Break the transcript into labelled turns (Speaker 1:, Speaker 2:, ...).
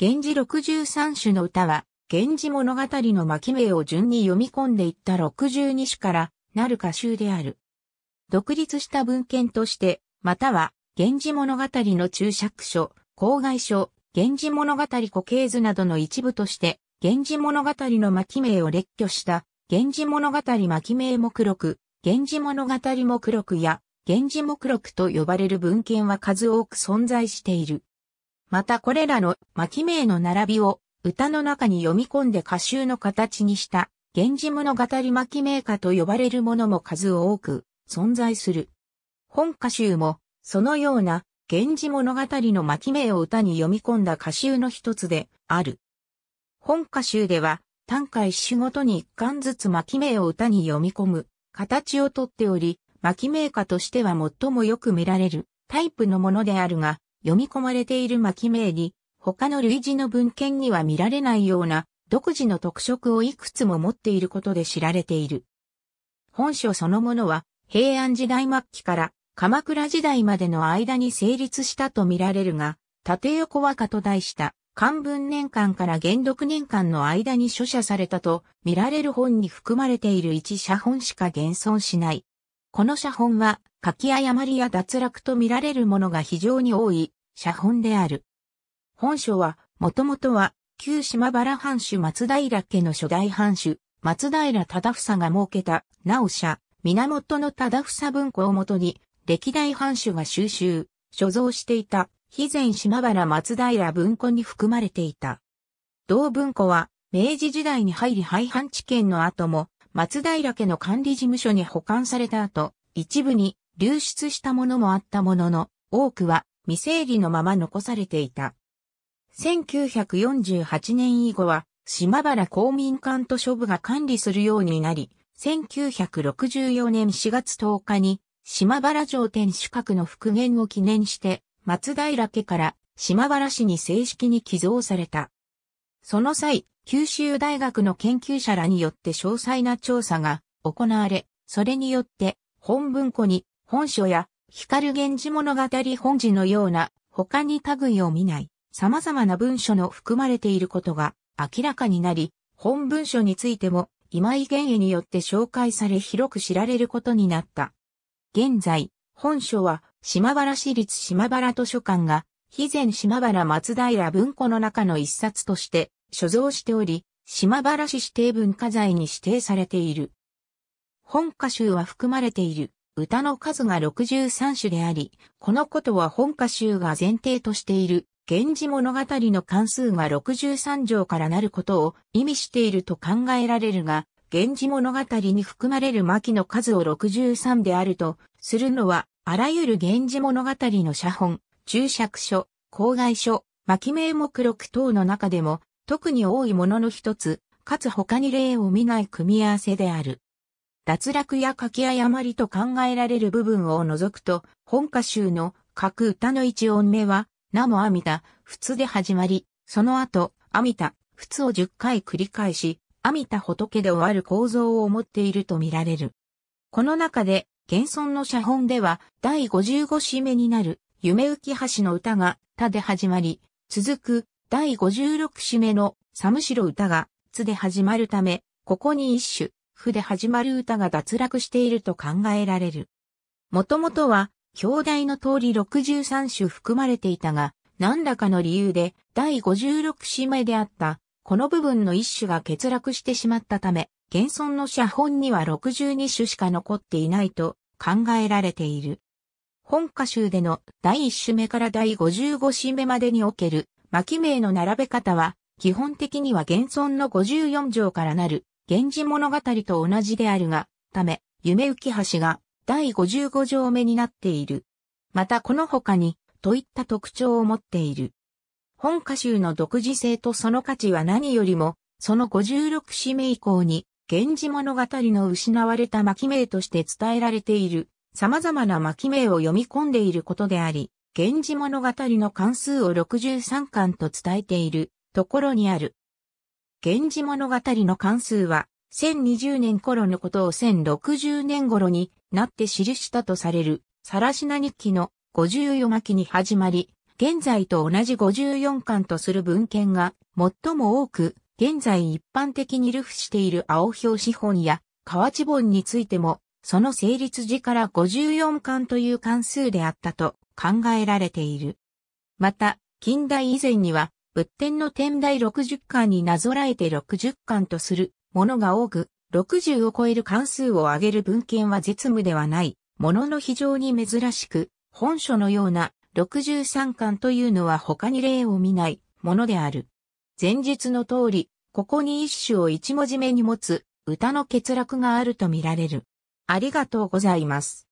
Speaker 1: 源氏63首の歌は、源氏物語の巻名を順に読み込んでいった62首からなる歌集である。独立した文献として、または、源氏物語の注釈書、公害書、源氏物語固形図などの一部として、源氏物語の巻名を列挙した、源氏物語巻名目録、源氏物語目録や、源氏目録と呼ばれる文献は数多く存在している。またこれらの巻名の並びを歌の中に読み込んで歌集の形にした、源氏物語巻名歌と呼ばれるものも数多く存在する。本歌集も、そのような、源氏物語の巻名を歌に読み込んだ歌集の一つである。本歌集では、短歌一種ごとに一巻ずつ巻名を歌に読み込む形をとっており、巻名歌としては最もよく見られるタイプのものであるが、読み込まれている巻名に、他の類似の文献には見られないような独自の特色をいくつも持っていることで知られている。本書そのものは平安時代末期から鎌倉時代までの間に成立したと見られるが、縦横和歌と題した漢文年間から元禄年間の間に書写されたと見られる本に含まれている一写本しか現存しない。この写本は書き誤りや脱落と見られるものが非常に多い写本である。本書は、もともとは、旧島原藩主松平家の初代藩主、松平忠房が設けた、なお社、源の忠房文庫をもとに、歴代藩主が収集、所蔵していた、肥前島原松平文庫に含まれていた。同文庫は、明治時代に入り廃藩置県の後も、松平家の管理事務所に保管された後、一部に流出したものもあったものの、多くは未整理のまま残されていた。1948年以後は、島原公民館図書部が管理するようになり、1964年4月10日に、島原城天守閣の復元を記念して、松平家から島原市に正式に寄贈された。その際、九州大学の研究者らによって詳細な調査が行われ、それによって本文庫に本書や光源氏物語本字のような他に類を見ない様々な文書の含まれていることが明らかになり、本文書についても今井玄英によって紹介され広く知られることになった。現在、本書は島原市立島原図書館が以前島原松平文庫の中の一冊として所蔵しており、島原市指定文化財に指定されている。本歌集は含まれている。歌の数が63種であり、このことは本歌集が前提としている、源氏物語の関数が63条からなることを意味していると考えられるが、源氏物語に含まれる巻の数を63であるとするのは、あらゆる源氏物語の写本、注釈書、公害書、巻名目録等の中でも、特に多いものの一つ、かつ他に例を見ない組み合わせである。脱落や書き誤りと考えられる部分を除くと、本歌集の各歌の一音目は、もあみた、タ、仏で始まり、その後、みた、タ、仏を10回繰り返し、あみた仏で終わる構造を持っているとみられる。この中で、現存の写本では、第55詩目になる、夢浮橋の歌が、たで始まり、続く、第56詩目の、寒城歌が、つで始まるため、ここに一種、府で始まる歌が脱落していると考えられる。もともとは、兄弟の通り63種含まれていたが、何らかの理由で第56詩目であった、この部分の一種が欠落してしまったため、現存の写本には62種しか残っていないと考えられている。本歌集での第1種目から第55種目までにおける巻名の並べ方は、基本的には現存の54条からなる源氏物語と同じであるが、ため、夢浮橋が第55条目になっている。またこの他に、といった特徴を持っている。本歌集の独自性とその価値は何よりも、その56詩目以降に、源氏物語の失われた巻名として伝えられている、様々な巻名を読み込んでいることであり、源氏物語の関数を63巻と伝えているところにある。源氏物語の関数は、1020年頃のことを1060年頃になって記したとされる、サラシナ日記の54巻に始まり、現在と同じ54巻とする文献が最も多く、現在一般的に流布している青表紙本や河内本についても、その成立時から54巻という関数であったと考えられている。また、近代以前には仏典の天台60巻になぞらえて60巻とするものが多く、60を超える関数を上げる文献は実務ではない、ものの非常に珍しく、本書のような63巻というのは他に例を見ないものである。前述の通り、ここに一首を一文字目に持つ歌の欠落があるとみられる。ありがとうございます。